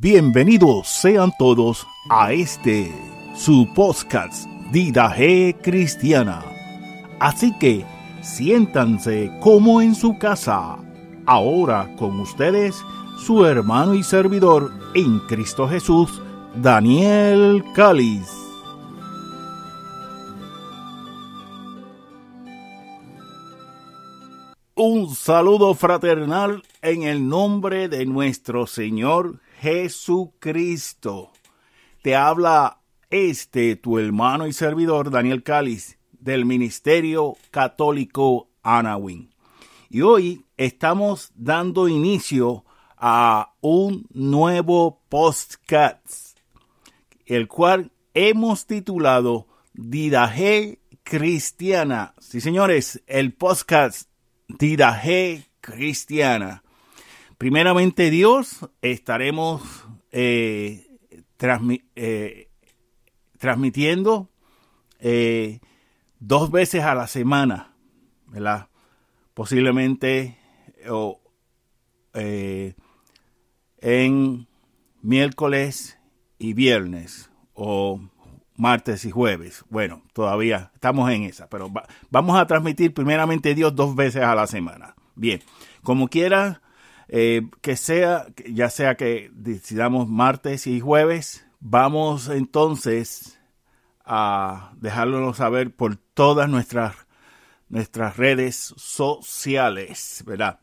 Bienvenidos sean todos a este, su podcast G Cristiana. Así que siéntanse como en su casa. Ahora con ustedes, su hermano y servidor en Cristo Jesús, Daniel Cáliz. Un saludo fraternal en el nombre de nuestro Señor Jesucristo. Te habla este tu hermano y servidor Daniel Cáliz del Ministerio Católico Anawin. Y hoy estamos dando inicio a un nuevo podcast, el cual hemos titulado Didaje Cristiana. Sí, señores, el podcast Didaje Cristiana primeramente Dios, estaremos eh, eh, transmitiendo eh, dos veces a la semana, ¿verdad? Posiblemente o, en miércoles y viernes o martes y jueves. Bueno, todavía estamos en esa, pero vamos a transmitir primeramente Dios dos veces a la semana. Bien, como quiera, eh, que sea, ya sea que decidamos martes y jueves, vamos entonces a dejarlo saber por todas nuestras, nuestras redes sociales, ¿verdad?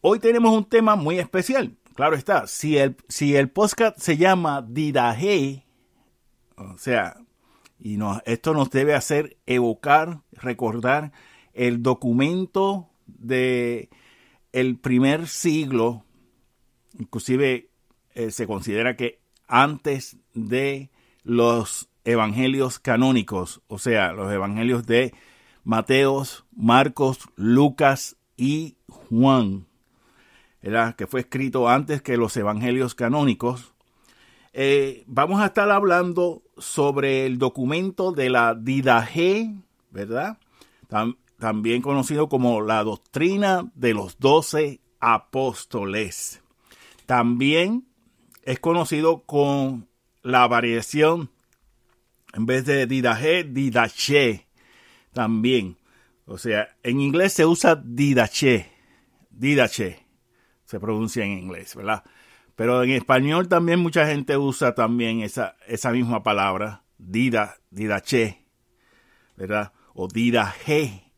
Hoy tenemos un tema muy especial. Claro está, si el, si el podcast se llama Didaje, o sea, y esto nos debe hacer evocar, recordar el documento de el primer siglo, inclusive eh, se considera que antes de los evangelios canónicos, o sea, los evangelios de Mateos, Marcos, Lucas y Juan, que fue escrito antes que los evangelios canónicos, eh, vamos a estar hablando sobre el documento de la Didaje, ¿verdad? también conocido como la doctrina de los doce apóstoles. También es conocido con la variación, en vez de didaje, didache, también. O sea, en inglés se usa didache, didache, se pronuncia en inglés, ¿verdad? Pero en español también mucha gente usa también esa, esa misma palabra, dida, didache, ¿verdad? O didaje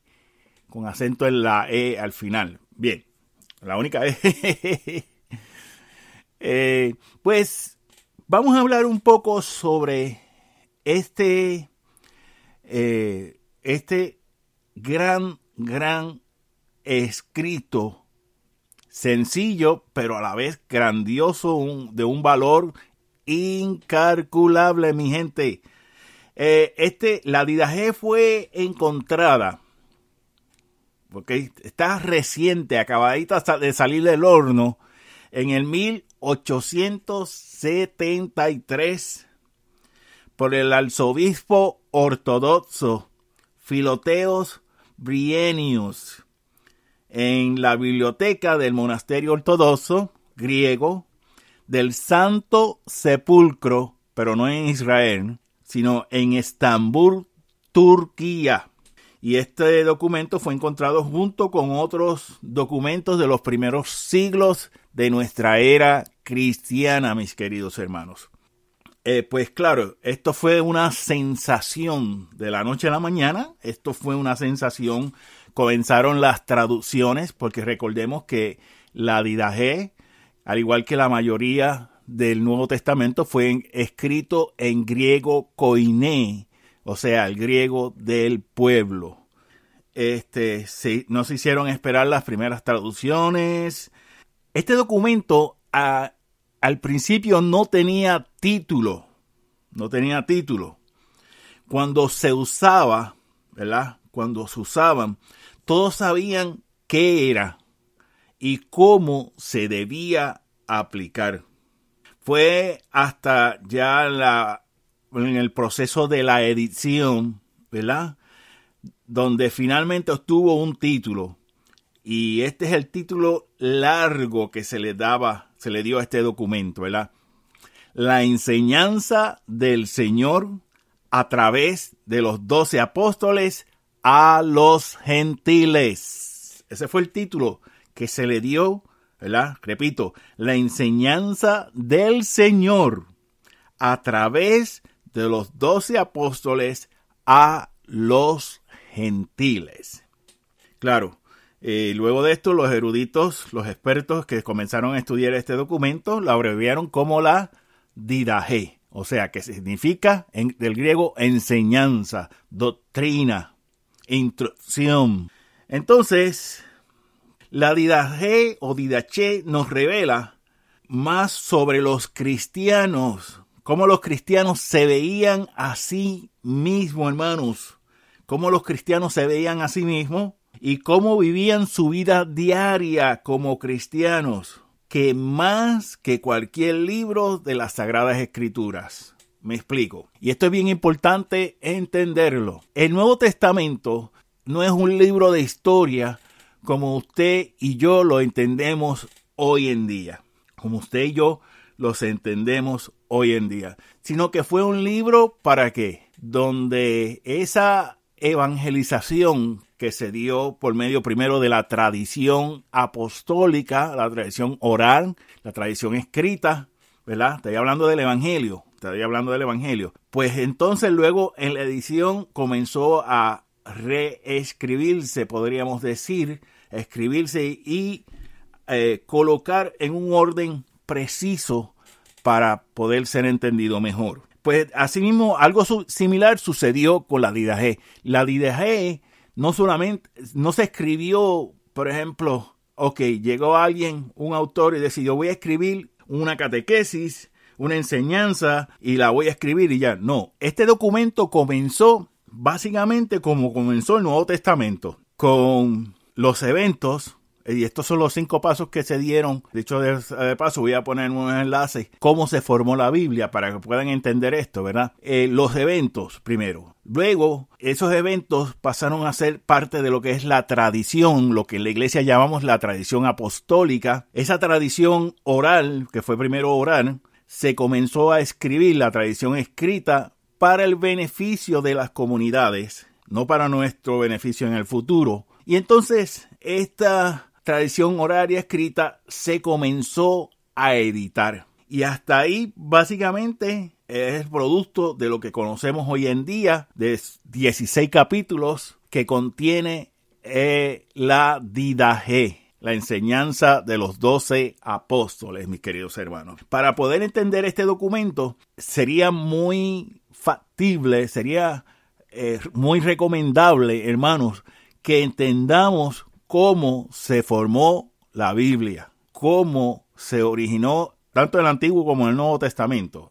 con acento en la E al final. Bien, la única E. Eh, pues vamos a hablar un poco sobre este, eh, este gran, gran escrito sencillo, pero a la vez grandioso, de un valor incalculable, mi gente. Eh, este, la Didaje fue encontrada porque está reciente, acabadita de salir del horno, en el 1873 por el arzobispo ortodoxo Filoteos Brienius en la biblioteca del monasterio ortodoxo griego del Santo Sepulcro, pero no en Israel, sino en Estambul, Turquía y este documento fue encontrado junto con otros documentos de los primeros siglos de nuestra era cristiana, mis queridos hermanos. Eh, pues claro, esto fue una sensación de la noche a la mañana, esto fue una sensación, comenzaron las traducciones, porque recordemos que la Didaje, al igual que la mayoría del Nuevo Testamento, fue escrito en griego koiné, o sea, el griego del pueblo. Este, no se hicieron esperar las primeras traducciones. Este documento al principio no tenía título, no tenía título. Cuando se usaba, ¿verdad? Cuando se usaban, todos sabían qué era y cómo se debía aplicar. Fue hasta ya la en el proceso de la edición, ¿verdad? Donde finalmente obtuvo un título. Y este es el título largo que se le daba, se le dio a este documento, ¿verdad? La enseñanza del Señor a través de los doce apóstoles a los gentiles. Ese fue el título que se le dio, ¿verdad? Repito, la enseñanza del Señor a través de de los doce apóstoles a los gentiles. Claro, eh, luego de esto los eruditos, los expertos que comenzaron a estudiar este documento, lo abreviaron como la didaje, o sea, que significa en, del griego enseñanza, doctrina, instrucción. Entonces, la didaje o didache nos revela más sobre los cristianos cómo los cristianos se veían a sí mismos, hermanos, cómo los cristianos se veían a sí mismos y cómo vivían su vida diaria como cristianos, que más que cualquier libro de las Sagradas Escrituras. Me explico. Y esto es bien importante entenderlo. El Nuevo Testamento no es un libro de historia como usted y yo lo entendemos hoy en día. Como usted y yo los entendemos hoy en día, sino que fue un libro para que donde esa evangelización que se dio por medio primero de la tradición apostólica, la tradición oral, la tradición escrita, ¿verdad? Estoy hablando del Evangelio, estaría hablando del Evangelio. Pues entonces luego en la edición comenzó a reescribirse, podríamos decir, escribirse y eh, colocar en un orden preciso para poder ser entendido mejor. Pues asimismo, algo similar sucedió con la G. La Didaje no solamente, no se escribió, por ejemplo, ok, llegó alguien, un autor, y decidió voy a escribir una catequesis, una enseñanza, y la voy a escribir y ya. No, este documento comenzó básicamente como comenzó el Nuevo Testamento, con los eventos y estos son los cinco pasos que se dieron. Dicho hecho, de paso, voy a poner un enlace. Cómo se formó la Biblia para que puedan entender esto, ¿verdad? Eh, los eventos, primero. Luego, esos eventos pasaron a ser parte de lo que es la tradición, lo que en la iglesia llamamos la tradición apostólica. Esa tradición oral, que fue primero oral, se comenzó a escribir la tradición escrita para el beneficio de las comunidades, no para nuestro beneficio en el futuro. Y entonces esta tradición horaria escrita se comenzó a editar. Y hasta ahí básicamente es el producto de lo que conocemos hoy en día, de 16 capítulos que contiene eh, la Didaje, la enseñanza de los 12 apóstoles, mis queridos hermanos. Para poder entender este documento sería muy factible, sería eh, muy recomendable, hermanos, que entendamos cómo se formó la Biblia, cómo se originó tanto el Antiguo como el Nuevo Testamento,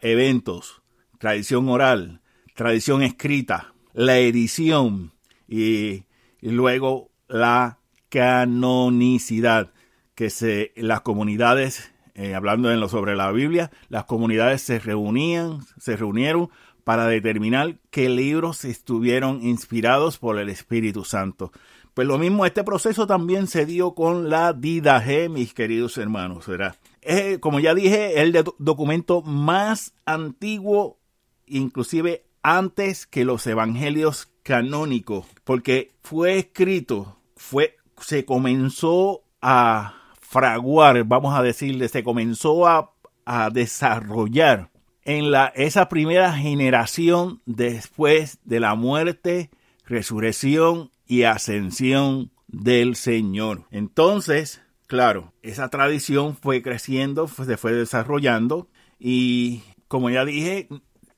Eventos, tradición oral, tradición escrita, la edición y, luego la canonicidad, que se, las comunidades, eh, hablando en lo sobre la Biblia, las comunidades se reunían, se reunieron para determinar qué libros estuvieron inspirados por el Espíritu Santo. Pues lo mismo, este proceso también se dio con la G, mis queridos hermanos. será. Eh, como ya dije, el documento más antiguo, inclusive antes que los evangelios canónicos, porque fue escrito, fue, se comenzó a fraguar, vamos a decirle, se comenzó a, a desarrollar en la, esa primera generación después de la muerte, resurrección y ascensión del Señor. Entonces, claro, esa tradición fue creciendo, se fue desarrollando y como ya dije,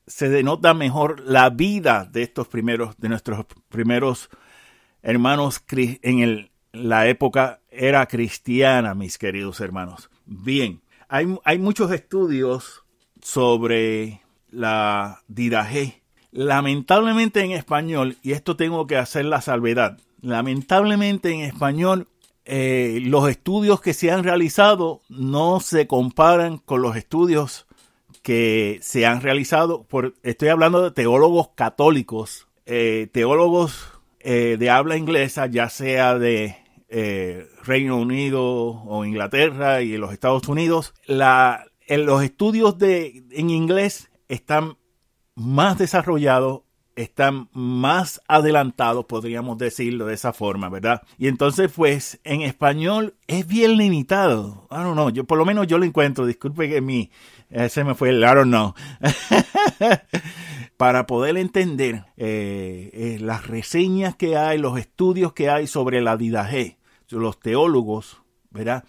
se denota mejor la vida de estos primeros, de nuestros primeros hermanos en la época era cristiana, mis queridos hermanos. Bien, hay, hay muchos estudios sobre la Didaje, Lamentablemente en español, y esto tengo que hacer la salvedad, lamentablemente en español eh, los estudios que se han realizado no se comparan con los estudios que se han realizado por, estoy hablando de teólogos católicos, eh, teólogos eh, de habla inglesa, ya sea de Reino Unido o Inglaterra y en los Estados Unidos, los estudios de, en inglés están más desarrollados, están más adelantados, podríamos decirlo de esa forma, ¿verdad? Y entonces, pues, en español es bien limitado. I ah, no, know, yo por lo menos yo lo encuentro, disculpe que mi, eh, se me fue el I don't know. para poder entender eh, eh, las reseñas que hay, los estudios que hay sobre la didaje, los teólogos, ¿verdad?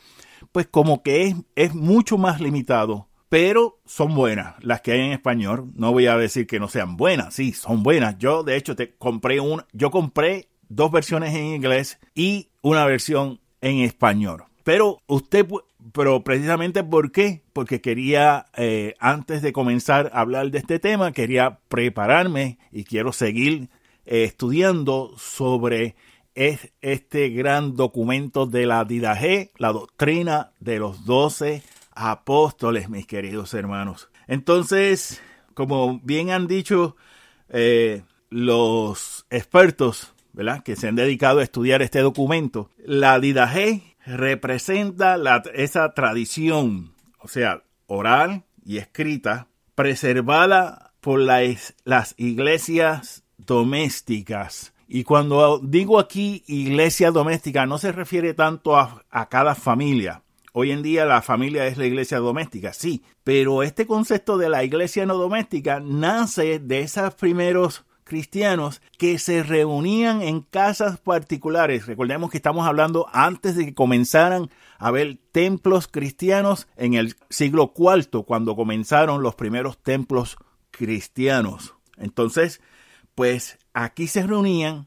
Pues como que es, es mucho más limitado pero son buenas las que hay en español. No voy a decir que no sean buenas, sí, son buenas. Yo de hecho te compré un, yo compré dos versiones en inglés y una versión en español. Pero usted, pero precisamente por qué, porque quería eh, antes de comenzar a hablar de este tema, quería prepararme y quiero seguir eh, estudiando sobre este gran documento de la Didaje, la doctrina de los doce apóstoles, mis queridos hermanos. Entonces, como bien han dicho eh, los expertos, ¿verdad? Que se han dedicado a estudiar este documento, la Didaje representa esa tradición, o sea, oral y escrita, preservada por las iglesias domésticas. Y cuando digo aquí iglesia doméstica, no se refiere tanto a cada familia, Hoy en día la familia es la iglesia doméstica, sí, pero este concepto de la iglesia no doméstica nace de esos primeros cristianos que se reunían en casas particulares. Recordemos que estamos hablando antes de que comenzaran a haber templos cristianos en el siglo IV, cuando comenzaron los primeros templos cristianos. Entonces, pues aquí se reunían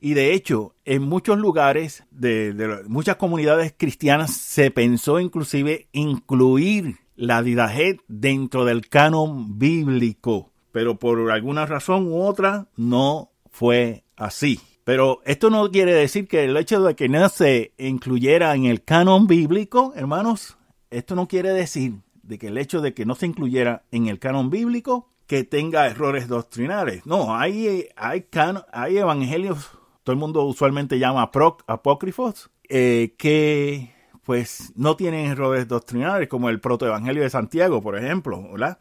y de hecho, en muchos lugares, de, muchas comunidades cristianas, se pensó inclusive incluir la didajet dentro del canon bíblico, pero por alguna razón u otra no fue así. Pero esto no quiere decir que el hecho de que no se incluyera en el canon bíblico, hermanos, esto no quiere decir de que el hecho de que no se incluyera en el canon bíblico que tenga errores doctrinales. No, hay, eh, hay, hay evangelios todo el mundo usualmente llama apócrifos, eh, que pues no tienen errores doctrinales, como el protoevangelio de Santiago, por ejemplo, ¿verdad?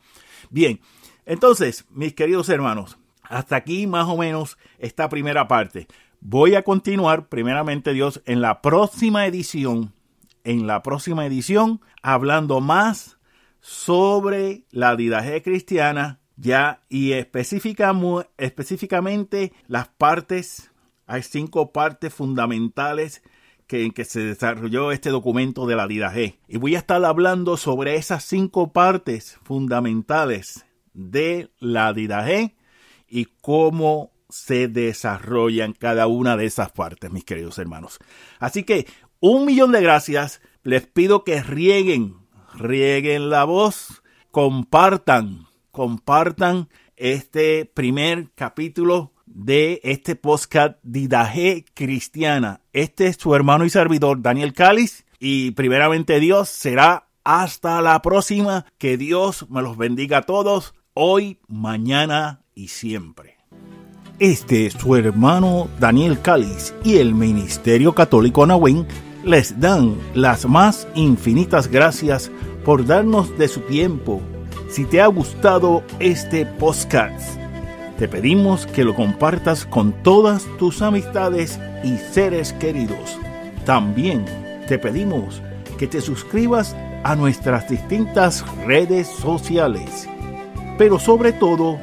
Bien, entonces, mis queridos hermanos, hasta aquí más o menos esta primera parte. Voy a continuar, primeramente Dios, en la próxima edición, en la próxima edición, hablando más sobre la didaje cristiana, ya y específicamente las partes hay cinco partes fundamentales que, en que se desarrolló este documento de la G. Y voy a estar hablando sobre esas cinco partes fundamentales de la G y cómo se desarrollan cada una de esas partes, mis queridos hermanos. Así que un millón de gracias. Les pido que rieguen, rieguen la voz, compartan, compartan este primer capítulo de este podcast Didaje Cristiana. Este es su hermano y servidor Daniel Cáliz y primeramente Dios será hasta la próxima. Que Dios me los bendiga a todos hoy, mañana y siempre. Este es su hermano Daniel Cáliz y el Ministerio Católico Nahuén les dan las más infinitas gracias por darnos de su tiempo. Si te ha gustado este podcast, te pedimos que lo compartas con todas tus amistades y seres queridos. También te pedimos que te suscribas a nuestras distintas redes sociales. Pero sobre todo,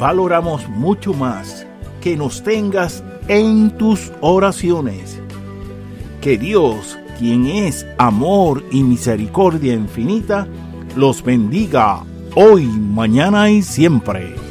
valoramos mucho más que nos tengas en tus oraciones. Que Dios, quien es amor y misericordia infinita, los bendiga hoy, mañana y siempre.